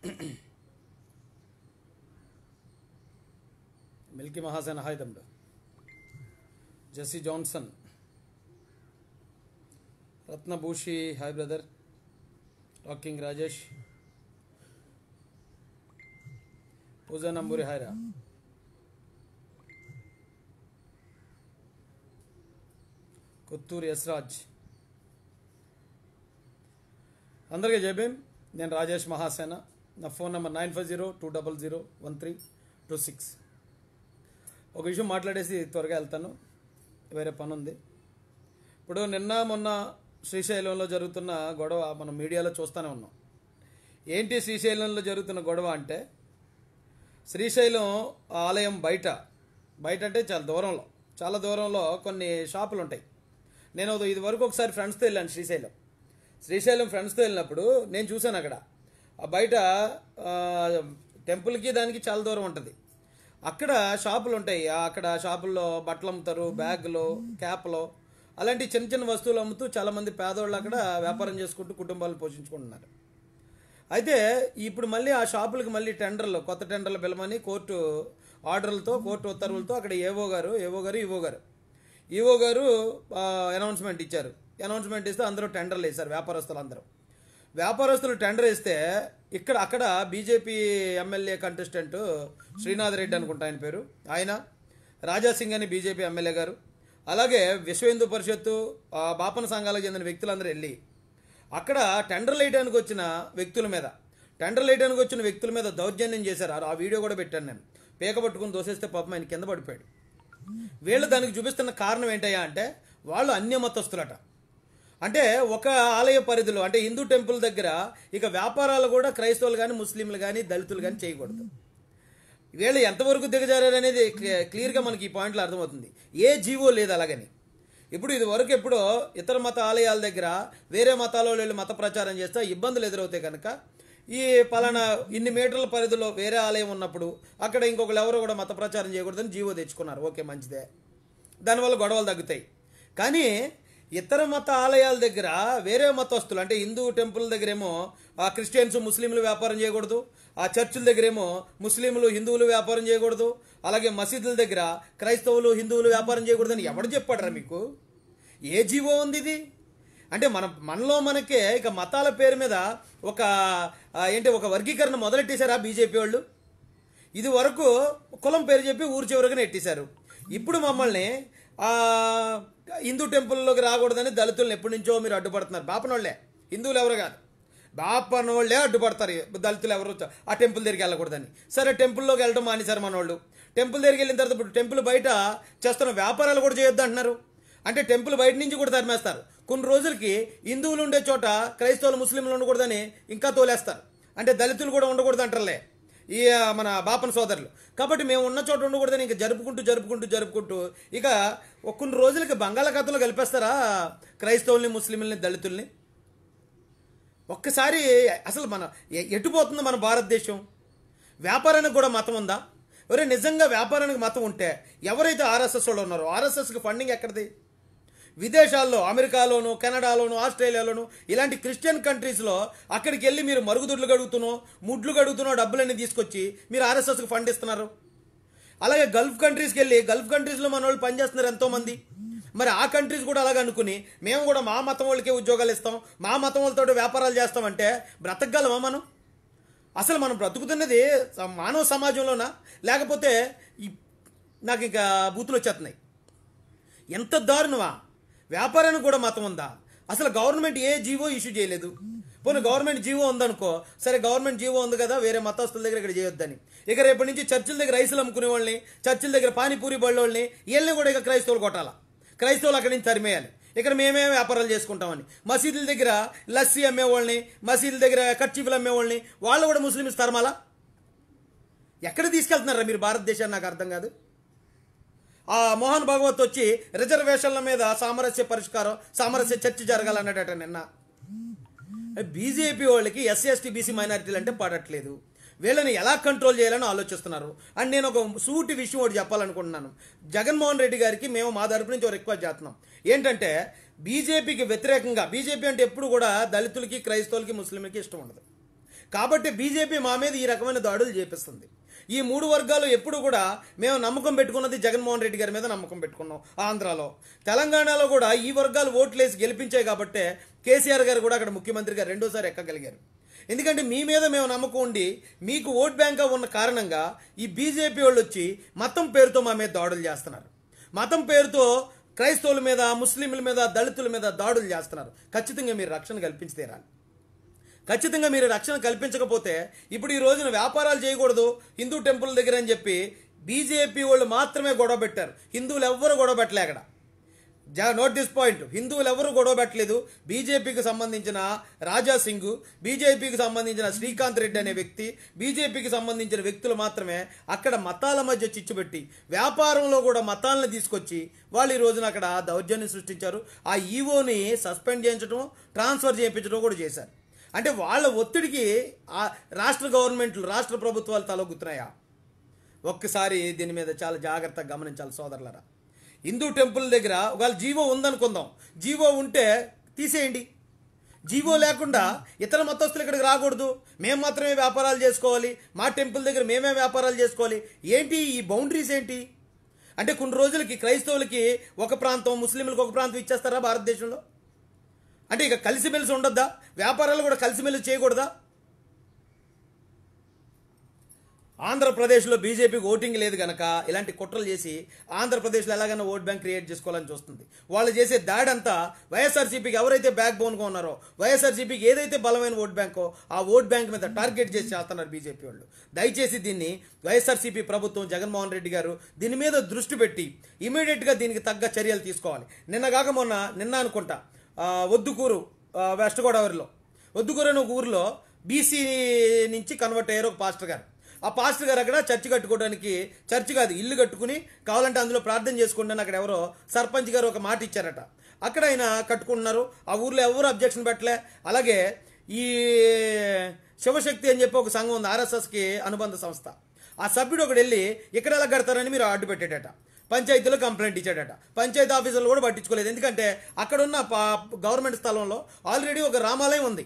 milky Mahasen hi तमड Jessie Johnson रत्नभूषी hi brother talking Rajesh Pooja Namburi हायरा कुत्तूर यसराज अंदर जय भीम नेन राजेश महासेना నా phone number nine five zero two double zero one three two six ఒక విషయం మాట్లాడేసి త్వరగా వెళ్తాను వేరే పని ఉంది ఇప్పుడు నిన్న మొన్న శ్రీశైలంలో జరుగుతున్న గొడవ మనం మీడియాలో చూస్తూనే ఉన్నాం ఏంటి శ్రీశైలంలో జరుగుతున్న గొడవ అంటే శ్రీశైలం ఆలయం బయట బయట అంటే చాలా దూరంలో చాలా దూరంలో కొన్ని షాపులు ఉంటాయి నేను ఇది వరకు ఒకసారి ఫ్రెండ్స్తో వెళ్ళాను శ్రీశైలం శ్రీశైలం ఫ్రెండ్స్తో వెళ్ళినప్పుడు నేను చూశాను అక్కడ బయట టెంపుల్కి దానికి చాలా దూరం ఉంటుంది అక్కడ షాపులు ఉంటాయి అక్కడ షాపుల్లో బట్టలు అమ్ముతారు బ్యాగులు క్యాప్లు అలాంటి చిన్న చిన్న వస్తువులు అమ్ముతూ చాలామంది పేదవాళ్ళు అక్కడ వ్యాపారం చేసుకుంటూ కుటుంబాలు పోషించుకుంటున్నారు అయితే ఇప్పుడు మళ్ళీ ఆ షాపులకు మళ్ళీ టెండర్లు కొత్త టెండర్లు పిలమని కోర్టు ఆర్డర్లతో కోర్టు ఉత్తర్వులతో అక్కడ ఏవో గారు ఏవో గారు ఈవో గారు ఈవో గారు అనౌన్స్మెంట్ ఇచ్చారు అనౌన్స్మెంట్ ఇస్తే అందరూ టెండర్లు వేశారు వ్యాపారస్తులు అందరూ వ్యాపారస్తులు టెండర్ ఇస్తే ఇక్కడ అక్కడ BJP MLA contestant Srinath Reddy అనుకుంటా ఆయన పేరు ఆయన రాజాసింగ్ అని బీజేపీ ఎమ్మెల్యే గారు అలాగే విశ్వ హిందూ పరిషత్తు బాపన సంఘాలకు చెందిన వ్యక్తులందరూ వెళ్ళి అక్కడ టెండర్ లేయడానికి వచ్చిన వ్యక్తుల మీద టెండర్ లేయడానికి వచ్చిన వ్యక్తుల మీద దౌర్జన్యం చేశారు ఆ వీడియో కూడా పెట్టాను నేను పీక పట్టుకుని దోసేస్తే పాపం ఆయన కింద పడిపోయాడు వీళ్ళు దానికి చూపిస్తున్న కారణం ఏంటయ్యా అంటే వాళ్ళు అన్యమతస్తులట అంటే ఒక ఆలయ పరిధిలో అంటే హిందూ టెంపుల్ దగ్గర ఇక వ్యాపారాలు కూడా క్రైస్తవులు కానీ ముస్లింలు కానీ దళితులు కానీ చేయకూడదు వీళ్ళు ఎంతవరకు అనేది క్లియర్గా మనకి ఈ పాయింట్లో అర్థమవుతుంది ఏ జీవో లేదు అలాగని ఇప్పుడు ఇది వరకు ఎప్పుడో ఇతర మత ఆలయాల దగ్గర వేరే మతాల వాళ్ళు మత ప్రచారం చేస్తే ఇబ్బందులు ఎదురవుతాయి కనుక ఈ పలానా ఇన్ని మీటర్ల పరిధిలో వేరే ఆలయం ఉన్నప్పుడు అక్కడ ఇంకొకరు ఎవరో కూడా మత ప్రచారం చేయకూడదని జీవో తెచ్చుకున్నారు ఓకే మంచిదే దానివల్ల గొడవలు తగ్గుతాయి కానీ ఇతర మత ఆలయాల దగ్గర వేరే మతస్తులు అంటే హిందూ టెంపుల్ దగ్గరేమో ఆ క్రిస్టియన్స్ ముస్లింలు వ్యాపారం చేయకూడదు ఆ దగ్గర దగ్గరేమో ముస్లింలు హిందువులు వ్యాపారం చేయకూడదు అలాగే మసీదుల దగ్గర క్రైస్తవులు హిందువులు వ్యాపారం చేయకూడదు అని ఎవడు చెప్పాడరా మీకు ఏ జీవో ఉంది ఇది అంటే మన మనలో మనకే ఇక మతాల పేరు మీద ఒక ఏంటి ఒక వర్గీకరణ మొదలెట్టేశారా బీజేపీ వాళ్ళు ఇది వరకు కులం పేరు చెప్పి ఊరు చివరగా నెట్టేశారు ఇప్పుడు మమ్మల్ని హిందూ టెంపుల్లోకి రాకూడదని దళితులను ఎప్పటి నుంచో మీరు అడ్డుపడుతున్నారు బాపనోళ్లే హిందువులు ఎవరు కాదు బాపనోళ్లే అడ్డుపడతారు దళితులు ఎవరు ఆ టెంపుల్ దగ్గరికి వెళ్ళకూడదని సరే టెంపుల్లోకి వెళ్ళడం మానేశారు మనోళ్ళు టెంపుల్ దగ్గరికి వెళ్ళిన తర్వాత ఇప్పుడు టెంపుల్ బయట చేస్తున్న వ్యాపారాలు కూడా చేయొద్దు అంటున్నారు అంటే టెంపుల్ బయట నుంచి కూడా తరిమేస్తారు కొన్ని రోజులకి హిందువులు ఉండే చోట క్రైస్తవులు ముస్లింలు ఉండకూడదని ఇంకా తోలేస్తారు అంటే దళితులు కూడా ఉండకూడదు అంటారులే ఈ మన బాపన సోదరులు కాబట్టి మేము ఉన్న చోట ఉండకూడదని ఇంకా జరుపుకుంటూ జరుపుకుంటూ జరుపుకుంటూ ఇక కొన్ని రోజులకి బంగాళాఖాతంలో కలిపేస్తారా క్రైస్తవుల్ని ముస్లింలని దళితుల్ని ఒక్కసారి అసలు మన ఎటుపోతుంది మన భారతదేశం వ్యాపారానికి కూడా మతం ఉందా ఒరే నిజంగా వ్యాపారానికి మతం ఉంటే ఎవరైతే ఆర్ఎస్ఎస్ వాళ్ళు ఉన్నారో ఆర్ఎస్ఎస్కి ఫండింగ్ ఎక్కడిది విదేశాల్లో అమెరికాలోను కెనడాలోను ఆస్ట్రేలియాలోను ఇలాంటి క్రిస్టియన్ కంట్రీస్లో అక్కడికి వెళ్ళి మీరు మరుగుదొడ్లు గడుగుతున్నో ముడ్లు గడుగుతున్నో డబ్బులన్నీ తీసుకొచ్చి మీరు ఆర్ఎస్ఎస్కి ఫండ్ ఇస్తున్నారు అలాగే గల్ఫ్ కంట్రీస్కి వెళ్ళి గల్ఫ్ కంట్రీస్లో మన వాళ్ళు పనిచేస్తున్నారు ఎంతోమంది మరి ఆ కంట్రీస్ కూడా అలాగ అనుకుని మేము కూడా మా మతం వాళ్ళకే ఉద్యోగాలు ఇస్తాం మా మతం వాళ్ళతో వ్యాపారాలు చేస్తామంటే బ్రతకగలమా మనం అసలు మనం బ్రతుకుతున్నది మానవ సమాజంలోనా లేకపోతే నాకు ఇంకా బూతులు వచ్చేస్తున్నాయి ఎంత దారుణమా వ్యాపారానికి కూడా మతం ఉందా అసలు గవర్నమెంట్ ఏ జీవో ఇష్యూ చేయలేదు పోనీ గవర్నమెంట్ జీవో ఉందనుకో సరే గవర్నమెంట్ జీవో ఉంది కదా వేరే మతస్థుల దగ్గర ఇక్కడ చేయొద్దని ఇక రేపటి నుంచి చర్చిల దగ్గర రైసులు అమ్ముకునే వాళ్ళని చర్చిల దగ్గర పానీపూరి బళ్ళోళ్ళని వీళ్ళని కూడా ఇక క్రైస్తవులు కొట్టాలా క్రైస్తవులు అక్కడి నుంచి తరిమేయాలి ఇక్కడ మేమే వ్యాపారాలు చేసుకుంటామని మసీదుల దగ్గర లస్సీ అమ్మేవాళ్ళని మసీదుల దగ్గర కర్చీఫ్లు అమ్మేవాళ్ళని వాళ్ళు కూడా ముస్లిమ్స్ తరమాలా ఎక్కడ తీసుకెళ్తున్నారా మీరు భారతదేశాన్ని నాకు అర్థం కాదు ఆ మోహన్ భగవత్ వచ్చి రిజర్వేషన్ల మీద సామరస్య పరిష్కారం సామరస్య చర్చ జరగాలన్నట నిన్న బీజేపీ వాళ్ళకి ఎస్సీ ఎస్టీ బీసీ మైనారిటీలు అంటే పడట్లేదు వీళ్ళని ఎలా కంట్రోల్ చేయాలని ఆలోచిస్తున్నారు అండ్ నేను ఒక సూటి విషయం ఒకటి చెప్పాలనుకుంటున్నాను జగన్మోహన్ రెడ్డి గారికి మేము మా తరపు నుంచి రిక్వెస్ట్ చేస్తున్నాం ఏంటంటే బీజేపీకి వ్యతిరేకంగా బీజేపీ అంటే ఎప్పుడు కూడా దళితులకి క్రైస్తవులకి ముస్లింలకి ఇష్టం ఉండదు కాబట్టి బీజేపీ మా మీద ఈ రకమైన దాడులు చేపిస్తుంది ఈ మూడు వర్గాలు ఎప్పుడు కూడా మేము నమ్మకం పెట్టుకున్నది జగన్మోహన్ రెడ్డి గారి మీద నమ్మకం పెట్టుకున్నాం ఆంధ్రాలో తెలంగాణలో కూడా ఈ వర్గాలు ఓట్లు వేసి గెలిపించాయి కాబట్టే కేసీఆర్ గారు కూడా అక్కడ ముఖ్యమంత్రిగా రెండోసారి ఎక్కగలిగారు ఎందుకంటే మీ మీద మేము నమ్మకం ఉండి మీకు ఓట్ బ్యాంక్గా ఉన్న కారణంగా ఈ బీజేపీ వాళ్ళు వచ్చి మతం పేరుతో మా మీద దాడులు చేస్తున్నారు మతం పేరుతో క్రైస్తవుల మీద ముస్లింల మీద దళితుల మీద దాడులు చేస్తున్నారు ఖచ్చితంగా మీరు రక్షణ కల్పించి తీరాలి ఖచ్చితంగా మీరు రక్షణ కల్పించకపోతే ఇప్పుడు ఈ రోజున వ్యాపారాలు చేయకూడదు హిందూ టెంపుల్ దగ్గర అని చెప్పి బీజేపీ వాళ్ళు మాత్రమే గొడవ పెట్టారు హిందువులు ఎవ్వరు గొడవ పెట్టలే అక్కడ జా నోట్ దిస్ పాయింట్ హిందువులు ఎవరు గొడవ పెట్టలేదు బీజేపీకి సంబంధించిన రాజా సింగ్ బీజేపీకి సంబంధించిన శ్రీకాంత్ రెడ్డి అనే వ్యక్తి బీజేపీకి సంబంధించిన వ్యక్తులు మాత్రమే అక్కడ మతాల మధ్య చిచ్చుపెట్టి వ్యాపారంలో కూడా మతాలను తీసుకొచ్చి వాళ్ళు ఈ రోజున అక్కడ దౌర్జన్యం సృష్టించారు ఆ ఈవోని సస్పెండ్ చేయించడం ట్రాన్స్ఫర్ చేయించడం కూడా చేశారు అంటే వాళ్ళ ఒత్తిడికి ఆ రాష్ట్ర గవర్నమెంట్లు రాష్ట్ర ప్రభుత్వాలు తలొగ్గుతున్నాయా ఒక్కసారి దీని మీద చాలా జాగ్రత్తగా గమనించాలి సోదరులరా హిందూ టెంపుల్ దగ్గర ఒకవేళ జీవో ఉందనుకుందాం జీవో ఉంటే తీసేయండి జీవో లేకుండా ఇతర మతస్థులు ఇక్కడికి రాకూడదు మేము మాత్రమే వ్యాపారాలు చేసుకోవాలి మా టెంపుల్ దగ్గర మేమే వ్యాపారాలు చేసుకోవాలి ఏంటి ఈ బౌండరీస్ ఏంటి అంటే కొన్ని రోజులకి క్రైస్తవులకి ఒక ప్రాంతం ముస్లింలకు ఒక ప్రాంతం ఇచ్చేస్తారా భారతదేశంలో అంటే ఇక కలిసిమెలిసి ఉండొద్దా వ్యాపారాలు కూడా కలిసిమెలిసి చేయకూడదా ఆంధ్రప్రదేశ్లో బీజేపీకి ఓటింగ్ లేదు కనుక ఇలాంటి కుట్రలు చేసి ఆంధ్రప్రదేశ్లో ఎలాగైనా ఓట్ బ్యాంక్ క్రియేట్ చేసుకోవాలని చూస్తుంది వాళ్ళు చేసే దాడి అంతా వైఎస్ఆర్సీపీకి ఎవరైతే బ్యాక్ బోన్గా ఉన్నారో వైఎస్ఆర్సీపీకి ఏదైతే బలమైన ఓట్ బ్యాంకో ఆ ఓట్ బ్యాంక్ మీద టార్గెట్ చేసి చేస్తున్నారు బీజేపీ వాళ్ళు దయచేసి దీన్ని వైఎస్ఆర్సీపీ ప్రభుత్వం జగన్మోహన్ రెడ్డి గారు దీని మీద దృష్టి పెట్టి ఇమీడియట్గా దీనికి తగ్గ చర్యలు తీసుకోవాలి నిన్న కాక మొన్న నిన్న అనుకుంటా వద్దుకూరు వెస్ట్ గోదావరిలో వద్దుకూరు అనే ఒక ఊరిలో బీసీ నుంచి కన్వర్ట్ అయ్యారు ఒక పాస్టర్ గారు ఆ పాస్టర్ గారు అక్కడ చర్చి కట్టుకోవడానికి చర్చి కాదు ఇల్లు కట్టుకుని కావాలంటే అందులో ప్రార్థన చేసుకుంటాను అక్కడ ఎవరో సర్పంచ్ గారు ఒక మాట ఇచ్చారట అక్కడ ఆయన కట్టుకుంటున్నారు ఆ ఊర్లో ఎవరు అబ్జెక్షన్ పెట్టలే అలాగే ఈ శివశక్తి అని చెప్పి ఒక సంఘం ఉంది ఆర్ఎస్ఎస్కి అనుబంధ సంస్థ ఆ సభ్యుడు ఒకడు వెళ్ళి ఇక్కడ ఎలా కడతారని మీరు అడ్డు పెట్టాడట పంచాయతీలో కంప్లైంట్ ఇచ్చాడట పంచాయతీ ఆఫీసర్లు కూడా పట్టించుకోలేదు ఎందుకంటే అక్కడున్న గవర్నమెంట్ స్థలంలో ఆల్రెడీ ఒక రామాలయం ఉంది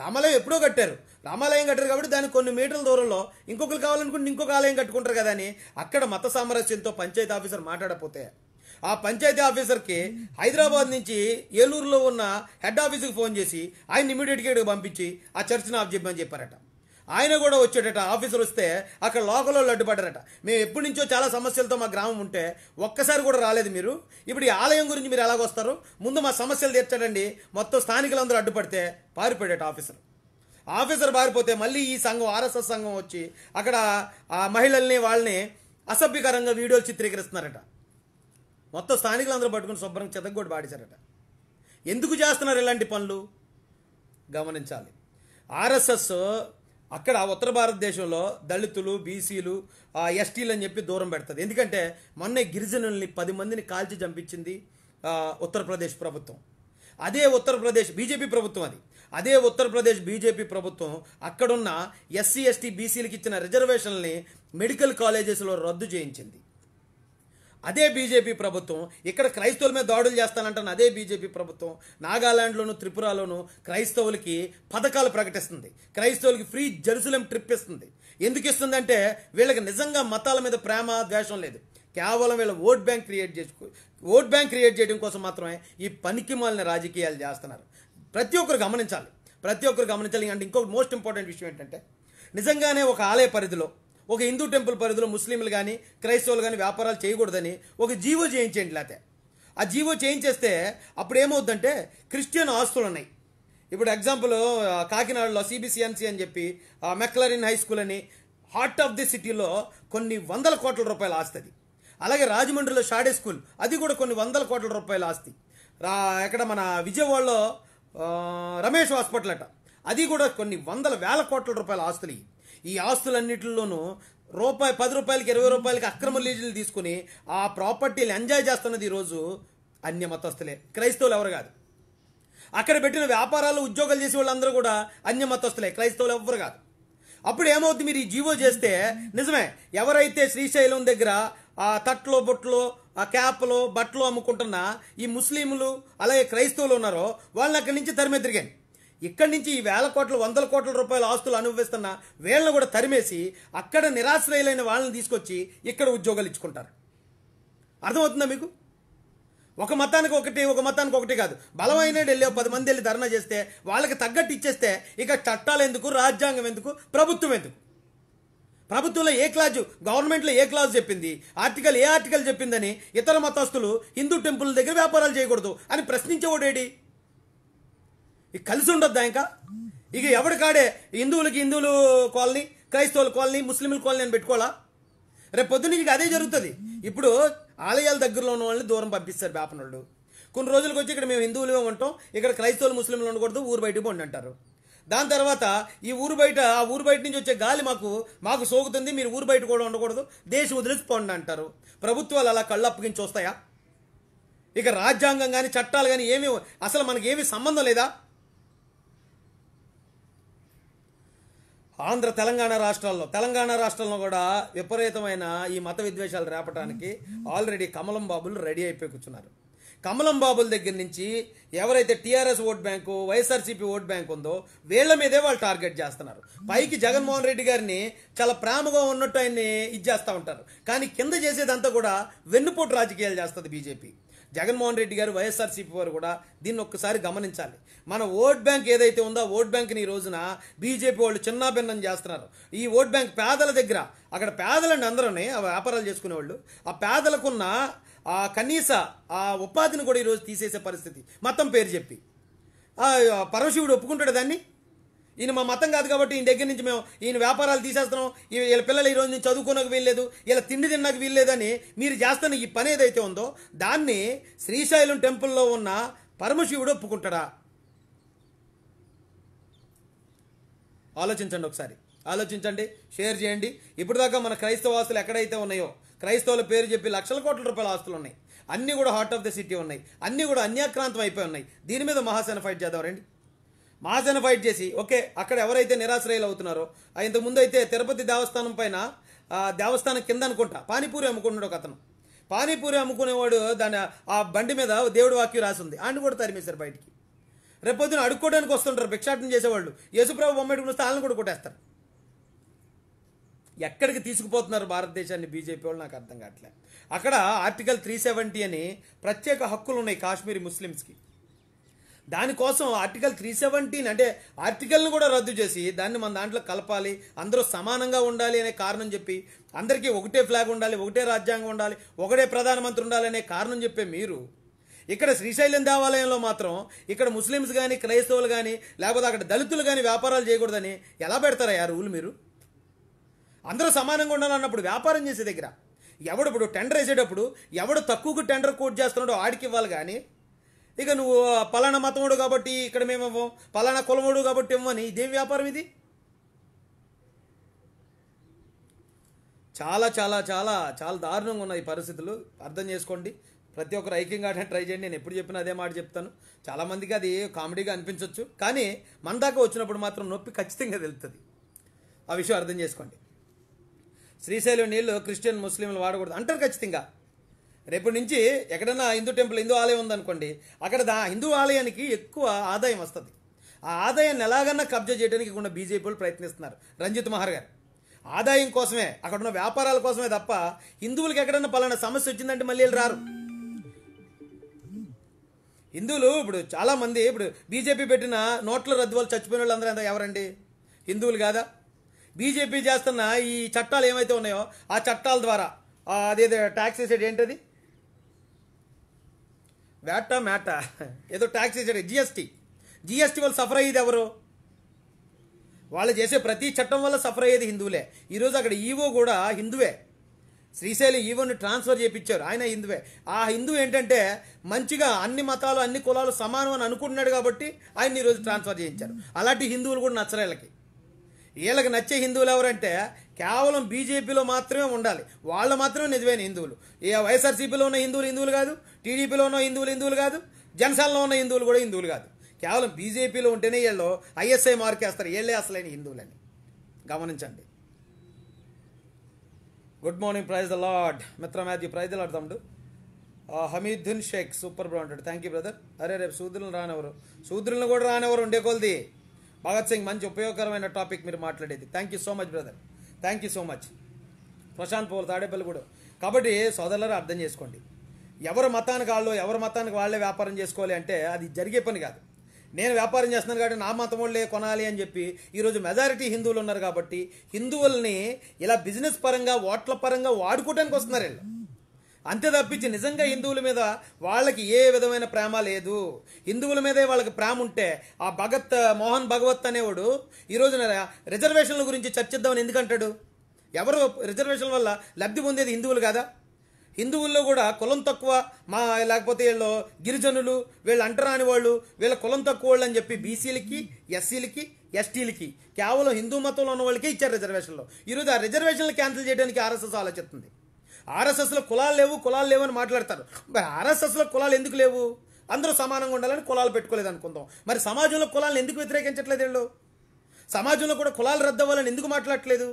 రామాలయం ఎప్పుడో కట్టారు రామాలయం కట్టారు కాబట్టి దానికి కొన్ని మీటర్ల దూరంలో ఇంకొకరు కావాలనుకుంటే ఇంకొక ఆలయం కట్టుకుంటారు కదా అని అక్కడ మత సామరస్యంతో పంచాయతీ ఆఫీసర్ మాట్లాడపోతే ఆ పంచాయతీ ఆఫీసర్కి హైదరాబాద్ నుంచి ఏలూరులో ఉన్న హెడ్ ఆఫీసుకి ఫోన్ చేసి ఆయన ఇమీడియట్గా పంపించి ఆ చర్చ్ను ఆఫ్ చెప్పమని చెప్పారట ఆయన కూడా వచ్చాడట ఆఫీసర్ వస్తే అక్కడ లోకల్లో అడ్డుపడ్డారట మేము ఎప్పటి నుంచో చాలా సమస్యలతో మా గ్రామం ఉంటే ఒక్కసారి కూడా రాలేదు మీరు ఇప్పుడు ఈ ఆలయం గురించి మీరు ఎలాగొస్తారు ముందు మా సమస్యలు తీర్చాడండి మొత్తం స్థానికులందరూ అడ్డుపడితే పారిపోయాడట ఆఫీసర్ ఆఫీసర్ పారిపోతే మళ్ళీ ఈ సంఘం ఆర్ఎస్ఎస్ సంఘం వచ్చి అక్కడ ఆ మహిళల్ని వాళ్ళని అసభ్యకరంగా వీడియోలు చిత్రీకరిస్తున్నారట మొత్తం స్థానికులందరూ పట్టుకుని శుభ్రంగా కూడా పాడేశారట ఎందుకు చేస్తున్నారు ఇలాంటి పనులు గమనించాలి ఆర్ఎస్ఎస్ అక్కడ ఉత్తర భారతదేశంలో దళితులు బీసీలు ఎస్టీలు అని చెప్పి దూరం పెడుతుంది ఎందుకంటే మొన్న గిరిజనుల్ని పది మందిని కాల్చి చంపించింది ఉత్తరప్రదేశ్ ప్రభుత్వం అదే ఉత్తరప్రదేశ్ బీజేపీ ప్రభుత్వం అది అదే ఉత్తరప్రదేశ్ బీజేపీ ప్రభుత్వం అక్కడున్న ఎస్సీ ఎస్టీ బీసీలకు ఇచ్చిన రిజర్వేషన్లని మెడికల్ కాలేజెస్లో రద్దు చేయించింది అదే బీజేపీ ప్రభుత్వం ఇక్కడ క్రైస్తవుల మీద దాడులు చేస్తానంటాను అదే బీజేపీ ప్రభుత్వం నాగాలాండ్లోను త్రిపురలోను క్రైస్తవులకి పథకాలు ప్రకటిస్తుంది క్రైస్తవులకి ఫ్రీ జెరూసలం ట్రిప్ ఇస్తుంది ఎందుకు ఇస్తుంది అంటే వీళ్ళకి నిజంగా మతాల మీద ప్రేమ ద్వేషం లేదు కేవలం వీళ్ళ ఓట్ బ్యాంక్ క్రియేట్ చేసుకో ఓట్ బ్యాంక్ క్రియేట్ చేయడం కోసం మాత్రమే ఈ పనికి మాలిన రాజకీయాలు చేస్తున్నారు ప్రతి ఒక్కరు గమనించాలి ప్రతి ఒక్కరు గమనించాలి అంటే ఇంకొక మోస్ట్ ఇంపార్టెంట్ విషయం ఏంటంటే నిజంగానే ఒక ఆలయ పరిధిలో ఒక హిందూ టెంపుల్ పరిధిలో ముస్లింలు కానీ క్రైస్తవులు కానీ వ్యాపారాలు చేయకూడదని ఒక జీవో చేయించేయండి లేకపోతే ఆ జీవో చేయించేస్తే అప్పుడు ఏమవుద్దంటే క్రిస్టియన్ ఆస్తులు ఉన్నాయి ఇప్పుడు ఎగ్జాంపుల్ కాకినాడలో సిబిసిఎన్సి అని చెప్పి మెక్లరిన్ హై స్కూల్ అని హార్ట్ ఆఫ్ ది సిటీలో కొన్ని వందల కోట్ల రూపాయల ఆస్తుంది అలాగే రాజమండ్రిలో షాడే స్కూల్ అది కూడా కొన్ని వందల కోట్ల రూపాయలు ఆస్తి ఎక్కడ మన విజయవాడలో రమేష్ హాస్పిటల్ అట అది కూడా కొన్ని వందల వేల కోట్ల రూపాయల ఆస్తులు ఈ ఆస్తులన్నింటిలోనూ రూపాయి పది రూపాయలకి ఇరవై రూపాయలకి అక్రమ లీజులు తీసుకుని ఆ ప్రాపర్టీలు ఎంజాయ్ చేస్తున్నది ఈరోజు అన్య మతస్థులే క్రైస్తవులు ఎవరు కాదు అక్కడ పెట్టిన వ్యాపారాలు ఉద్యోగాలు చేసే వాళ్ళందరూ కూడా అన్య మతస్థులే క్రైస్తవులు ఎవరు కాదు అప్పుడు ఏమవుతుంది మీరు ఈ జీవో చేస్తే నిజమే ఎవరైతే శ్రీశైలం దగ్గర ఆ తట్లో బొట్లు ఆ క్యాప్లో బట్టలు అమ్ముకుంటున్న ఈ ముస్లింలు అలాగే క్రైస్తవులు ఉన్నారో వాళ్ళు అక్కడి నుంచి తిరిగాను ఇక్కడి నుంచి ఈ వేల కోట్లు వందల కోట్ల రూపాయల ఆస్తులు అనుభవిస్తున్న వీళ్ళను కూడా తరిమేసి అక్కడ నిరాశ్రయులైన వాళ్ళని తీసుకొచ్చి ఇక్కడ ఉద్యోగాలు ఇచ్చుకుంటారు అర్థమవుతుందా మీకు ఒక మతానికి ఒకటి ఒక మతానికి ఒకటి కాదు బలమైన వెళ్ళి పది మంది వెళ్ళి ధర్నా చేస్తే వాళ్ళకి తగ్గట్టు ఇచ్చేస్తే ఇక చట్టాలు ఎందుకు రాజ్యాంగం ఎందుకు ప్రభుత్వం ఎందుకు ప్రభుత్వంలో ఏ క్లాజు గవర్నమెంట్లో ఏ క్లాజ్ చెప్పింది ఆర్టికల్ ఏ ఆర్టికల్ చెప్పిందని ఇతర మతస్థులు హిందూ టెంపుల్ దగ్గర వ్యాపారాలు చేయకూడదు అని ప్రశ్నించేవాడేడి ఇక కలిసి ఉండొద్దా ఇంకా ఇక ఎవడి కాడే హిందువులకి హిందువులు కాలనీ క్రైస్తవుల కాలనీ ముస్లింల కాలనీ అని పెట్టుకోవాలా రేపు పొద్దున్న ఇక అదే జరుగుతుంది ఇప్పుడు ఆలయాల దగ్గరలో ఉన్న వాళ్ళని దూరం పంపిస్తారు వేపనోళ్ళు కొన్ని రోజులకు వచ్చి ఇక్కడ మేము హిందువులుగా ఉంటాం ఇక్కడ క్రైస్తవులు ముస్లింలు ఉండకూడదు ఊరు బయటకు పోండి అంటారు దాని తర్వాత ఈ ఊరు బయట ఆ ఊరు బయట నుంచి వచ్చే గాలి మాకు మాకు సోకుతుంది మీరు ఊరు బయట కూడా ఉండకూడదు దేశం వదిలేసి పోండి అంటారు ప్రభుత్వాలు అలా కళ్ళు అప్పగించి వస్తాయా ఇక రాజ్యాంగం కానీ చట్టాలు కానీ ఏమీ అసలు మనకి ఏమి సంబంధం లేదా ఆంధ్ర తెలంగాణ రాష్ట్రాల్లో తెలంగాణ రాష్ట్రంలో కూడా విపరీతమైన ఈ మత విద్వేషాలు రేపటానికి ఆల్రెడీ కమలం బాబులు రెడీ అయిపోయి కూర్చున్నారు కమలం బాబుల దగ్గర నుంచి ఎవరైతే TRS vote bank YSRCP vote bank ఉందో వీళ్ళ మీదే వాళ్ళు టార్గెట్ చేస్తున్నారు పైకి జగన్మోహన్ రెడ్డి గారిని చాలా ప్రేమగా ఉన్నట్టు ఆయన్ని ఇది చేస్తూ ఉంటారు కానీ కింద చేసేదంతా కూడా వెన్నుపోటు రాజకీయాలు చేస్తుంది బీజేపీ జగన్మోహన్ రెడ్డి గారు వైఎస్ఆర్సీపీ వారు కూడా దీన్ని ఒక్కసారి గమనించాలి మన ఓట్ బ్యాంక్ ఏదైతే ఉందో ఓట్ బ్యాంక్ని ఈ రోజున బీజేపీ వాళ్ళు చిన్నాభిన్నం చేస్తున్నారు ఈ ఓట్ బ్యాంక్ పేదల దగ్గర అక్కడ పేదలండి అందరూ వ్యాపారాలు చేసుకునేవాళ్ళు ఆ పేదలకున్న ఆ కనీస ఆ ఉపాధిని కూడా ఈరోజు తీసేసే పరిస్థితి మొత్తం పేరు చెప్పి పరమశివుడు ఒప్పుకుంటాడు దాన్ని ఈయన మా మతం కాదు కాబట్టి ఈయన దగ్గర నుంచి మేము ఈయన వ్యాపారాలు తీసేస్తున్నాం వీళ్ళ పిల్లలు ఈరోజు నుంచి చదువుకోనకు వీల్లేదు ఇలా తిండి తిన్నకు వీల్లేదని మీరు చేస్తున్న ఈ పని ఏదైతే ఉందో దాన్ని శ్రీశైలం టెంపుల్లో ఉన్న పరమశివుడు ఒప్పుకుంటాడా ఆలోచించండి ఒకసారి ఆలోచించండి షేర్ చేయండి ఇప్పటిదాకా మన క్రైస్తవ ఆస్తులు ఎక్కడైతే ఉన్నాయో క్రైస్తవుల పేరు చెప్పి లక్షల కోట్ల రూపాయల ఆస్తులు ఉన్నాయి అన్నీ కూడా హార్ట్ ఆఫ్ ద సిటీ ఉన్నాయి అన్నీ కూడా అన్యాక్రాంతం అయిపోయి ఉన్నాయి దీని మీద మహాసేన ఫైట్ చేద్దాం రండి మాజన ఫైట్ చేసి ఓకే అక్కడ ఎవరైతే నిరాశ్రయాలు అవుతున్నారో ఇంతకుముందు అయితే తిరుపతి దేవస్థానం పైన దేవస్థానం కింద అనుకుంటా పానీపూరి అమ్ముకున్నాడు ఒక అతను పానీపూరి అమ్ముకునేవాడు దాని ఆ బండి మీద దేవుడు వాక్యం రాసి ఉంది ఆయన కూడా తరిమేశారు బయటికి రేపొద్దున అడుక్కోవడానికి వస్తుంటారు భిక్షాటం చేసేవాళ్ళు యేసుప్రభు బొమ్మెట్టుకుని వస్తే వాళ్ళని కూడా కొట్టేస్తారు ఎక్కడికి తీసుకుపోతున్నారు భారతదేశాన్ని బీజేపీ వాళ్ళు నాకు అర్థం కావట్లేదు అక్కడ ఆర్టికల్ త్రీ సెవెంటీ అని ప్రత్యేక హక్కులు ఉన్నాయి కాశ్మీరీ ముస్లిమ్స్కి దానికోసం ఆర్టికల్ త్రీ సెవెంటీన్ అంటే ఆర్టికల్ని కూడా రద్దు చేసి దాన్ని మన దాంట్లో కలపాలి అందరూ సమానంగా ఉండాలి అనే కారణం చెప్పి అందరికీ ఒకటే ఫ్లాగ్ ఉండాలి ఒకటే రాజ్యాంగం ఉండాలి ఒకటే ప్రధానమంత్రి ఉండాలి అనే కారణం చెప్పే మీరు ఇక్కడ శ్రీశైలం దేవాలయంలో మాత్రం ఇక్కడ ముస్లిమ్స్ కానీ క్రైస్తవులు కానీ లేకపోతే అక్కడ దళితులు కానీ వ్యాపారాలు చేయకూడదని ఎలా పెడతారా ఆ రూల్ మీరు అందరూ సమానంగా ఉండాలన్నప్పుడు వ్యాపారం చేసే దగ్గర ఎవడు ఇప్పుడు టెండర్ వేసేటప్పుడు ఎవడు తక్కువకు టెండర్ కోట్ చేస్తున్నాడో ఆడికి ఇవ్వాలి కానీ ఇక నువ్వు పలానా మతముడు కాబట్టి ఇక్కడ మేము పలానా కులముడు కాబట్టి ఇవ్వని ఇదేం వ్యాపారం ఇది చాలా చాలా చాలా చాలా దారుణంగా ఉన్నాయి పరిస్థితులు అర్థం చేసుకోండి ప్రతి ఒక్కరు ఐక్యం కావడానికి ట్రై చేయండి నేను ఎప్పుడు చెప్పినా అదే మాట చెప్తాను చాలామందికి అది కామెడీగా అనిపించవచ్చు కానీ మన దాకా వచ్చినప్పుడు మాత్రం నొప్పి ఖచ్చితంగా తెలుస్తుంది ఆ విషయం అర్థం చేసుకోండి శ్రీశైలం నీళ్ళు క్రిస్టియన్ ముస్లింలు వాడకూడదు అంటారు ఖచ్చితంగా రేపటి నుంచి ఎక్కడైనా హిందూ టెంపుల్ హిందూ ఆలయం ఉందనుకోండి అక్కడ దా హిందూ ఆలయానికి ఎక్కువ ఆదాయం వస్తుంది ఆ ఆదాయాన్ని ఎలాగన్నా కబ్జా చేయడానికి కూడా బీజేపీలు ప్రయత్నిస్తున్నారు రంజిత్ మహర్ గారు ఆదాయం కోసమే అక్కడ ఉన్న వ్యాపారాల కోసమే తప్ప హిందువులకి ఎక్కడన్నా పలానా సమస్య వచ్చిందంటే మళ్ళీ రారు హిందువులు ఇప్పుడు చాలామంది ఇప్పుడు బీజేపీ పెట్టిన నోట్ల రద్దు వాళ్ళు చచ్చిపోయిన వాళ్ళందరూ ఎవరండి హిందువులు కాదా బీజేపీ చేస్తున్న ఈ చట్టాలు ఏమైతే ఉన్నాయో ఆ చట్టాల ద్వారా అదేదో ట్యాక్స్ వేసేది ఏంటది వేట మ్యాట ఏదో ట్యాక్స్ ఇచ్చాడు జిఎస్టీ జిఎస్టీ వల్ల సఫర్ అయ్యేది ఎవరు వాళ్ళు చేసే ప్రతి చట్టం వల్ల సఫర్ అయ్యేది హిందువులే ఈరోజు అక్కడ ఈవో e కూడా హిందువే శ్రీశైలి ఈవోని e ట్రాన్స్ఫర్ చేయించారు ఆయన హిందువే ఆ హిందువు ఏంటంటే మంచిగా అన్ని మతాలు అన్ని కులాలు సమానం అని అనుకుంటున్నాడు కాబట్టి ఆయన ఈరోజు ట్రాన్స్ఫర్ చేయించారు అలాంటి హిందువులు కూడా నచ్చలేళ్ళకి వీళ్ళకి నచ్చే హిందువులు ఎవరంటే కేవలం బీజేపీలో మాత్రమే ఉండాలి వాళ్ళు మాత్రమే నిజమైన హిందువులు ఏ వైఎస్ఆర్సీపీలో ఉన్న హిందువులు హిందువులు కాదు టీడీపీలో ఉన్న హిందువులు హిందువులు కాదు జనసేనలో ఉన్న హిందువులు కూడా హిందువులు కాదు కేవలం బీజేపీలో ఉంటేనే వీళ్ళు ఐఎస్ఐ మార్కేస్తారు వీళ్ళే అసలైన హిందువులని గమనించండి good morning praise the Lord మిత్ర మ్యాథ్యూ ప్రైజ్ ద లాడ్ తమ్ముడు Hamiddin Shaik super bro thank you brother అరే రేపు సూద్రులు రానివ్వరు సూద్రులను కూడా రానివ్వరు ఉండే కొలది భగత్ సింగ్ మంచి ఉపయోగకరమైన టాపిక్ మీరు మాట్లాడేది thank you so much brother thank you so much Prashanth Paul Tadepalli కూడా కాబట్టి సోదరులు అర్థం చేసుకోండి ఎవరి మతానికి వాళ్ళు ఎవరి మతానికి వాళ్ళే వ్యాపారం చేసుకోవాలి అంటే అది జరిగే పని కాదు నేను వ్యాపారం చేస్తున్నాను కాబట్టి నా మతం వాళ్ళే కొనాలి అని చెప్పి ఈరోజు మెజారిటీ హిందువులు ఉన్నారు కాబట్టి హిందువుల్ని ఇలా బిజినెస్ పరంగా ఓట్ల పరంగా వాడుకోవడానికి వస్తున్నారు వీళ్ళు అంతే తప్పించి నిజంగా హిందువుల మీద వాళ్ళకి ఏ విధమైన ప్రేమ లేదు హిందువుల మీదే వాళ్ళకి ప్రేమ ఉంటే ఆ భగత్ మోహన్ భగవత్ అనేవాడు ఈరోజున రిజర్వేషన్ల గురించి చర్చిద్దామని ఎందుకంటాడు ఎవరు రిజర్వేషన్ వల్ల లబ్ధి పొందేది హిందువులు కాదా హిందువుల్లో కూడా కులం తక్కువ మా లేకపోతే వీళ్ళు గిరిజనులు వీళ్ళు అంటరాని వాళ్ళు వీళ్ళ కులం తక్కువ వాళ్ళు అని చెప్పి బీసీలకి ఎస్సీలకి ఎస్టీలకి కేవలం హిందూ మతంలో ఉన్న వాళ్ళకే ఇచ్చారు రిజర్వేషన్లో ఈరోజు ఆ రిజర్వేషన్లు క్యాన్సిల్ చేయడానికి ఆర్ఎస్ఎస్ ఆలోచిస్తుంది ఆర్ఎస్ఎస్లో కులాలు లేవు కులాలు లేవు అని మాట్లాడతారు మరి ఆర్ఎస్ఎస్లో కులాలు ఎందుకు లేవు అందరూ సమానంగా ఉండాలని కులాలు పెట్టుకోలేదు అనుకుందాం మరి సమాజంలో కులాలను ఎందుకు వ్యతిరేకించట్లేదు వీళ్ళు సమాజంలో కూడా కులాలు రద్దు అవ్వాలని ఎందుకు మాట్లాడట్లేదు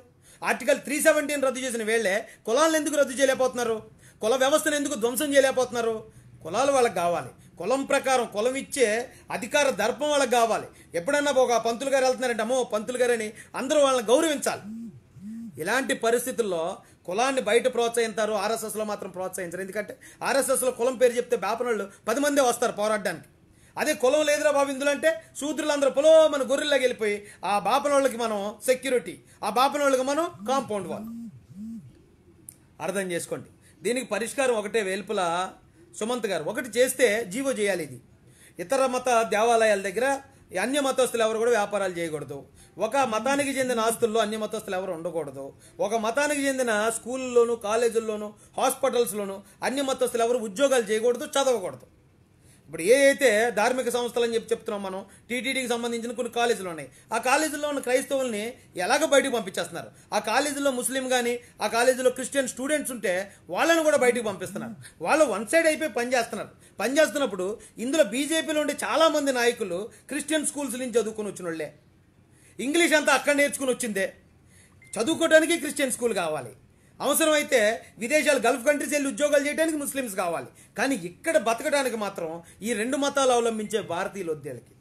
ఆర్టికల్ త్రీ సెవెంటీన్ రద్దు చేసిన వేళ్లే కులాలను ఎందుకు రద్దు చేయలేకపోతున్నారు కుల వ్యవస్థను ఎందుకు ధ్వంసం చేయలేకపోతున్నారు కులాలు వాళ్ళకి కావాలి కులం ప్రకారం కులం ఇచ్చే అధికార దర్పం వాళ్ళకి కావాలి ఎప్పుడన్నా ఒక పంతులు గారు వెళ్తున్నారంటే అమ్మో పంతులు గారని అందరూ వాళ్ళని గౌరవించాలి ఇలాంటి పరిస్థితుల్లో కులాన్ని బయట ప్రోత్సహిస్తారు ఆర్ఎస్ఎస్లో మాత్రం ప్రోత్సహించరు ఎందుకంటే ఆర్ఎస్ఎస్లో కులం పేరు చెప్తే బాపనళ్ళు పది మందే వస్తారు పోరాడడానికి అదే కులం లేదురా బాబు ఇందులో అంటే పొలం మన గొర్రెల్లో వెళ్ళిపోయి ఆ బాపనోళ్ళకి మనం సెక్యూరిటీ ఆ బాపనోళ్ళకి మనం కాంపౌండ్ వాళ్ళు అర్థం చేసుకోండి దీనికి పరిష్కారం ఒకటే వెలుపుల సుమంత్ గారు ఒకటి చేస్తే జీవో చేయాలి ఇది ఇతర మత దేవాలయాల దగ్గర అన్య మతస్థులు ఎవరు కూడా వ్యాపారాలు చేయకూడదు ఒక మతానికి చెందిన ఆస్తుల్లో అన్ని మతస్థులు ఎవరు ఉండకూడదు ఒక మతానికి చెందిన స్కూళ్ళలోను కాలేజీల్లోను హాస్పిటల్స్లోను అన్ని మతస్థులు ఎవరు ఉద్యోగాలు చేయకూడదు చదవకూడదు ఇప్పుడు ఏ అయితే ధార్మిక సంస్థలు అని చెప్పి చెప్తున్నాం మనం టీటీడీకి సంబంధించిన కొన్ని కాలేజీలు ఉన్నాయి ఆ కాలేజీలో ఉన్న క్రైస్తవుల్ని ఎలాగ బయటకు పంపించేస్తున్నారు ఆ కాలేజీలో ముస్లిం కానీ ఆ కాలేజీలో క్రిస్టియన్ స్టూడెంట్స్ ఉంటే వాళ్ళని కూడా బయటకు పంపిస్తున్నారు వాళ్ళు వన్ సైడ్ అయిపోయి పనిచేస్తున్నారు పనిచేస్తున్నప్పుడు ఇందులో బీజేపీలో ఉండే చాలామంది నాయకులు క్రిస్టియన్ స్కూల్స్ నుంచి చదువుకుని వచ్చిన వాళ్ళే ఇంగ్లీష్ అంతా అక్కడ నేర్చుకుని వచ్చిందే చదువుకోవడానికి క్రిస్టియన్ స్కూల్ కావాలి అవసరమైతే విదేశాలు గల్ఫ్ కంట్రీస్ వెళ్ళి ఉద్యోగాలు చేయడానికి ముస్లిమ్స్ కావాలి కానీ ఇక్కడ బతకడానికి మాత్రం ఈ రెండు మతాలు అవలంబించే భారతీయులు వద్దేళ్ళకి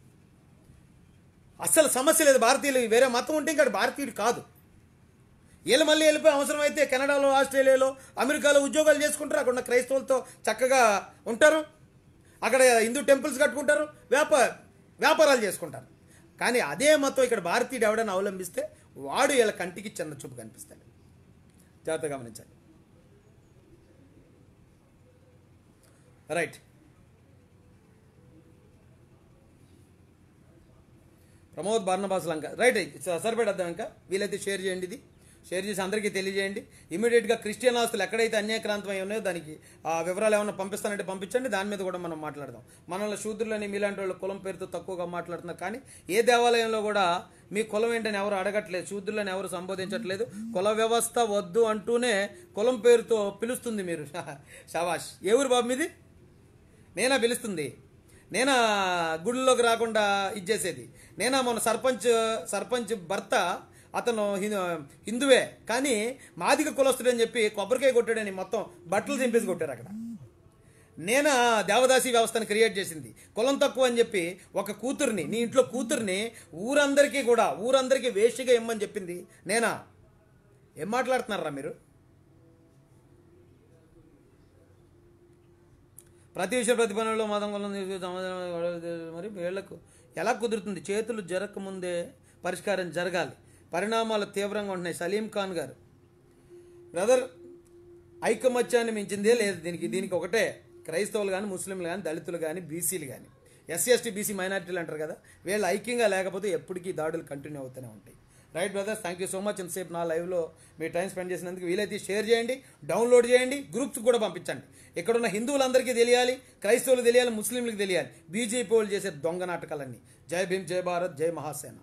అస్సలు సమస్య లేదు భారతీయులు వేరే మతం ఉంటే ఇంకా భారతీయుడు కాదు వీళ్ళు మళ్ళీ వెళ్ళిపోయి అవసరమైతే కెనడాలో ఆస్ట్రేలియాలో అమెరికాలో ఉద్యోగాలు చేసుకుంటారు అక్కడ ఉన్న క్రైస్తవులతో చక్కగా ఉంటారు అక్కడ హిందూ టెంపుల్స్ కట్టుకుంటారు వ్యాపార వ్యాపారాలు చేసుకుంటారు కానీ అదే మతం ఇక్కడ భారతీయుడు ఎవడని అవలంబిస్తే వాడు ఇలా కంటికి చిన్న చూపు కనిపిస్తాడు జాగ్రత్త గమనించాలి right Pramod Barnabas Lanka right సరిపడద్దాం ఇంకా వీలైతే షేర్ చేయండి ఇది షేర్ చేసి అందరికీ తెలియజేయండి ఇమీడియట్గా క్రిస్టియన్ ఆస్తులు ఎక్కడైతే అన్యాక్రాంతమై ఉన్నాయో దానికి ఆ వివరాలు ఏమైనా పంపిస్తానంటే పంపించండి దాని మీద కూడా మనం మాట్లాడదాం మనల్ని శూద్రులని మీలాంటి వాళ్ళు కులం పేరుతో తక్కువగా మాట్లాడుతున్నారు కానీ ఏ దేవాలయంలో కూడా మీ కులం ఏంటని ఎవరు అడగట్లేదు శూద్రులను ఎవరు సంబోధించట్లేదు కుల వ్యవస్థ వద్దు అంటూనే కులం పేరుతో పిలుస్తుంది మీరు షావాష్ ఏ ఊరు బాబు మీది నేనా పిలుస్తుంది నేనా గుడిలోకి రాకుండా ఇచ్చేసేది నేనా మన సర్పంచ్ సర్పంచ్ భర్త అతను హిందువే కానీ మాదిక కులస్తుడని చెప్పి కొబ్బరికాయ కొట్టాడని మొత్తం బట్టలు దింపేసి కొట్టారు అక్కడ నేను దేవదాసి వ్యవస్థను క్రియేట్ చేసింది కులం తక్కువ అని చెప్పి ఒక కూతుర్ని నీ ఇంట్లో కూతుర్ని ఊరందరికీ కూడా ఊరందరికీ వేష్యగా ఇమ్మని చెప్పింది నేనా ఏం మాట్లాడుతున్నారా మీరు ప్రతి విషయ ప్రతిఫలంలో మతం కులం మరి వీళ్లకు ఎలా కుదురుతుంది చేతులు జరగకముందే పరిష్కారం జరగాలి పరిణామాలు తీవ్రంగా ఉంటున్నాయి సలీం ఖాన్ గారు బ్రదర్ ఐకమత్యాన్ని మించిందే లేదు దీనికి దీనికి ఒకటే క్రైస్తవులు కానీ ముస్లింలు కానీ దళితులు కానీ బీసీలు కానీ ఎస్సీ ఎస్టీ బీసీ మైనార్టీలు అంటారు కదా వీళ్ళు ఐక్యంగా లేకపోతే ఎప్పటికీ దాడులు కంటిన్యూ అవుతూనే ఉంటాయి right brothers thank you so much ఇంతసేపు నా లైవ్లో మీ టైం స్పెండ్ చేసినందుకు వీలైతే షేర్ చేయండి డౌన్లోడ్ చేయండి గ్రూప్స్ కూడా పంపించండి ఇక్కడ ఉన్న హిందువులందరికీ తెలియాలి క్రైస్తవులు తెలియాలి ముస్లింలకు తెలియాలి బీజేపీ వాళ్ళు చేసే దొంగ నాటకాలన్నీ జై భీమ్ జై భారత్ జై మహాసేన